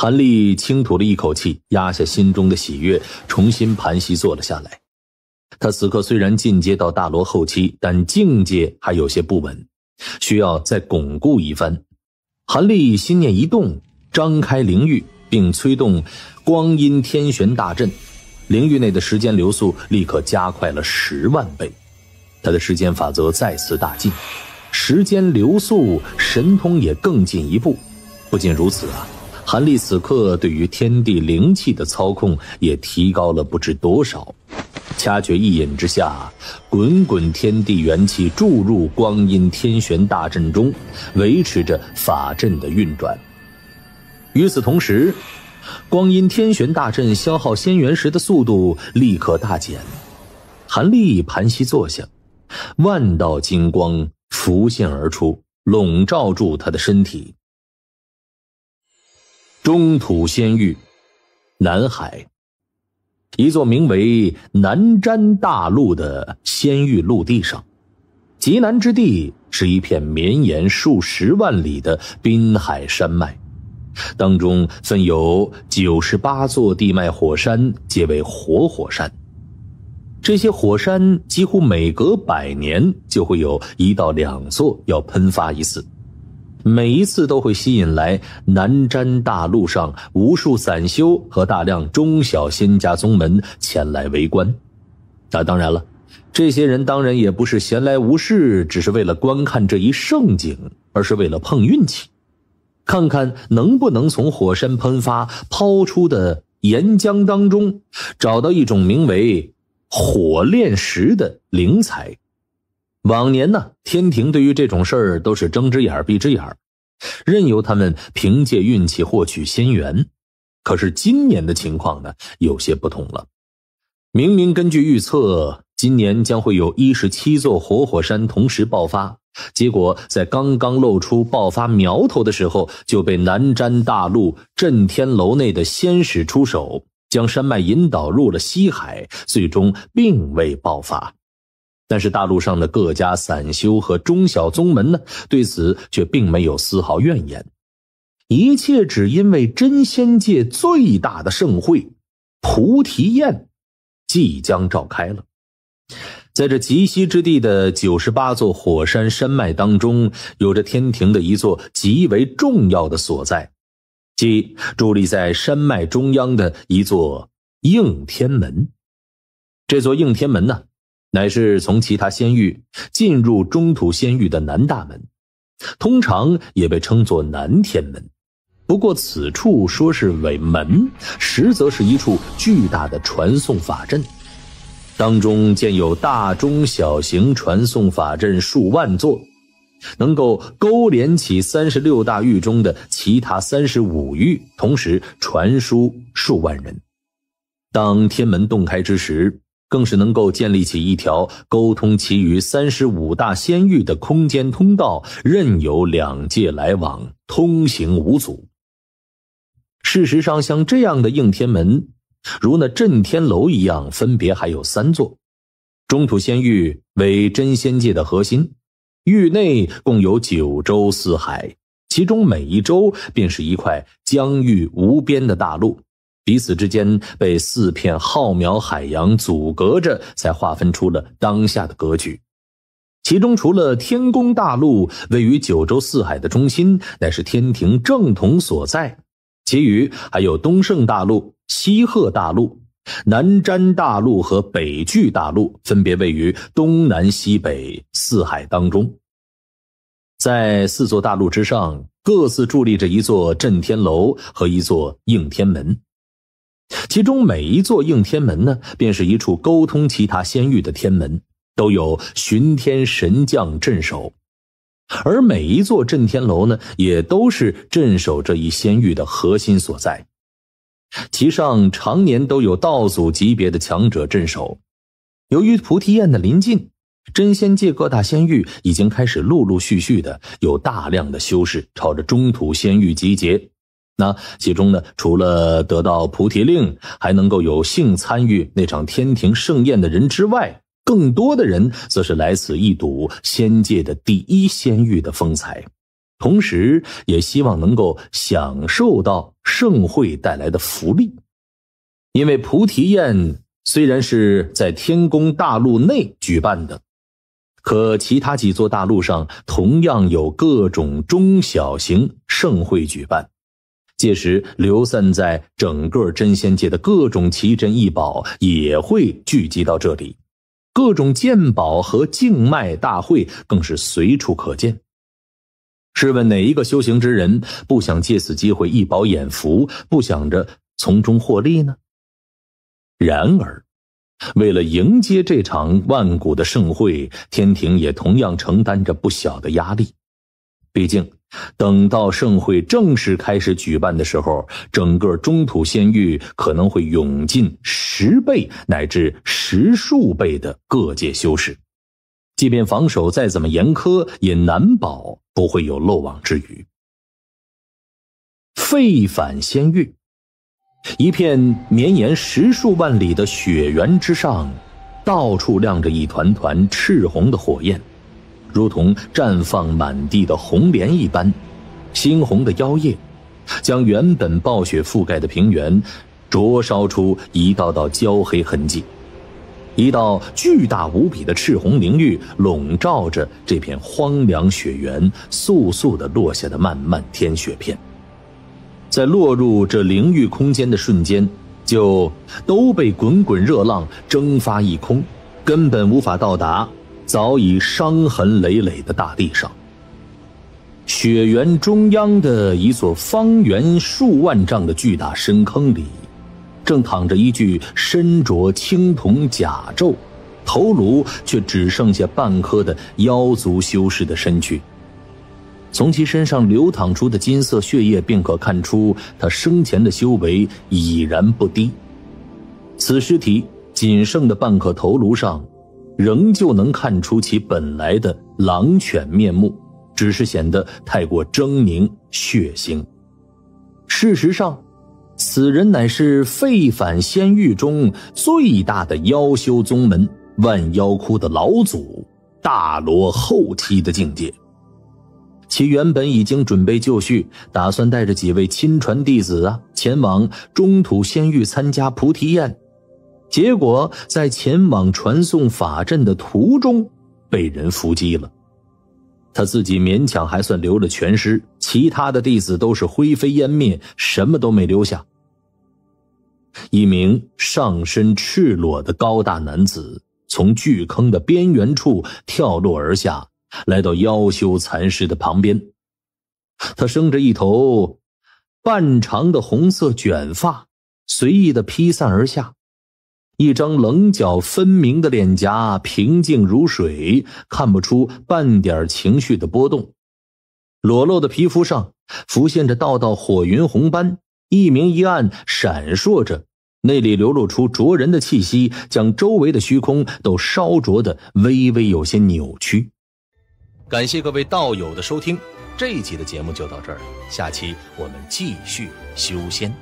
韩立轻吐了一口气，压下心中的喜悦，重新盘膝坐了下来。他此刻虽然进阶到大罗后期，但境界还有些不稳，需要再巩固一番。韩立心念一动，张开灵域，并催动光阴天玄大阵，灵域内的时间流速立刻加快了十万倍。他的时间法则再次大进，时间流速神通也更进一步。不仅如此啊！韩立此刻对于天地灵气的操控也提高了不知多少，掐诀一引之下，滚滚天地元气注入光阴天玄大阵中，维持着法阵的运转。与此同时，光阴天玄大阵消耗仙元石的速度立刻大减。韩立盘膝坐下，万道金光浮现而出，笼罩住他的身体。中土仙域，南海，一座名为南瞻大陆的仙域陆地上，极南之地是一片绵延数十万里的滨海山脉，当中分有九十八座地脉火山，皆为活火山。这些火山几乎每隔百年就会有一到两座要喷发一次。每一次都会吸引来南瞻大陆上无数散修和大量中小仙家宗门前来围观。那当然了，这些人当然也不是闲来无事，只是为了观看这一盛景，而是为了碰运气，看看能不能从火山喷发抛出的岩浆当中找到一种名为火炼石的灵材。往年呢，天庭对于这种事儿都是睁只眼闭只眼，任由他们凭借运气获取仙缘。可是今年的情况呢，有些不同了。明明根据预测，今年将会有一十七座活火山同时爆发，结果在刚刚露出爆发苗头的时候，就被南瞻大陆震天楼内的仙使出手，将山脉引导入了西海，最终并未爆发。但是大陆上的各家散修和中小宗门呢，对此却并没有丝毫怨言。一切只因为真仙界最大的盛会——菩提宴，即将召开了。在这极西之地的九十八座火山山脉当中，有着天庭的一座极为重要的所在，即伫立在山脉中央的一座应天门。这座应天门呢？乃是从其他仙域进入中土仙域的南大门，通常也被称作南天门。不过，此处说是伪门，实则是一处巨大的传送法阵，当中建有大、中、小型传送法阵数万座，能够勾连起三十六大域中的其他三十五域，同时传输数万人。当天门洞开之时。更是能够建立起一条沟通其余三十五大仙域的空间通道，任由两界来往通行无阻。事实上，像这样的应天门，如那震天楼一样，分别还有三座。中土仙域为真仙界的核心，域内共有九州四海，其中每一州便是一块疆域无边的大陆。彼此之间被四片浩渺海洋阻隔着，才划分出了当下的格局。其中除了天宫大陆位于九州四海的中心，乃是天庭正统所在，其余还有东胜大陆、西鹤大陆、南瞻大陆和北距大陆，分别位于东南西北四海当中。在四座大陆之上，各自伫立着一座震天楼和一座应天门。其中每一座应天门呢，便是一处沟通其他仙域的天门，都有巡天神将镇守；而每一座镇天楼呢，也都是镇守这一仙域的核心所在，其上常年都有道祖级别的强者镇守。由于菩提宴的临近，真仙界各大仙域已经开始陆陆续续的有大量的修士朝着中土仙域集结。那其中呢，除了得到菩提令，还能够有幸参与那场天庭盛宴的人之外，更多的人则是来此一睹仙界的第一仙域的风采，同时也希望能够享受到盛会带来的福利。因为菩提宴虽然是在天宫大陆内举办的，可其他几座大陆上同样有各种中小型盛会举办。届时，流散在整个真仙界的各种奇珍异宝也会聚集到这里，各种鉴宝和竞卖大会更是随处可见。试问哪一个修行之人不想借此机会一饱眼福，不想着从中获利呢？然而，为了迎接这场万古的盛会，天庭也同样承担着不小的压力，毕竟。等到盛会正式开始举办的时候，整个中土仙域可能会涌进十倍乃至十数倍的各界修士，即便防守再怎么严苛，也难保不会有漏网之鱼。废反仙域，一片绵延十数万里的雪原之上，到处亮着一团团赤红的火焰。如同绽放满地的红莲一般，猩红的妖叶，将原本暴雪覆盖的平原，灼烧出一道道焦黑痕迹。一道巨大无比的赤红灵域笼罩着这片荒凉雪原，簌簌的落下的漫漫天雪片，在落入这灵域空间的瞬间，就都被滚滚热浪蒸发一空，根本无法到达。早已伤痕累累的大地上，雪原中央的一座方圆数万丈的巨大深坑里，正躺着一具身着青铜甲胄、头颅却只剩下半颗的妖族修士的身躯。从其身上流淌出的金色血液便可看出，他生前的修为已然不低。此尸体仅剩的半颗头颅上。仍旧能看出其本来的狼犬面目，只是显得太过狰狞血腥。事实上，此人乃是废返仙域中最大的妖修宗门万妖窟的老祖，大罗后期的境界。其原本已经准备就绪，打算带着几位亲传弟子啊前往中土仙域参加菩提宴。结果在前往传送法阵的途中，被人伏击了。他自己勉强还算留了全尸，其他的弟子都是灰飞烟灭，什么都没留下。一名上身赤裸的高大男子从巨坑的边缘处跳落而下，来到妖修残尸的旁边。他生着一头半长的红色卷发，随意的披散而下。一张棱角分明的脸颊，平静如水，看不出半点情绪的波动。裸露的皮肤上浮现着道道火云红斑，一明一暗闪烁着，内里流露出灼人的气息，将周围的虚空都烧灼的微微有些扭曲。感谢各位道友的收听，这一集的节目就到这儿，下期我们继续修仙。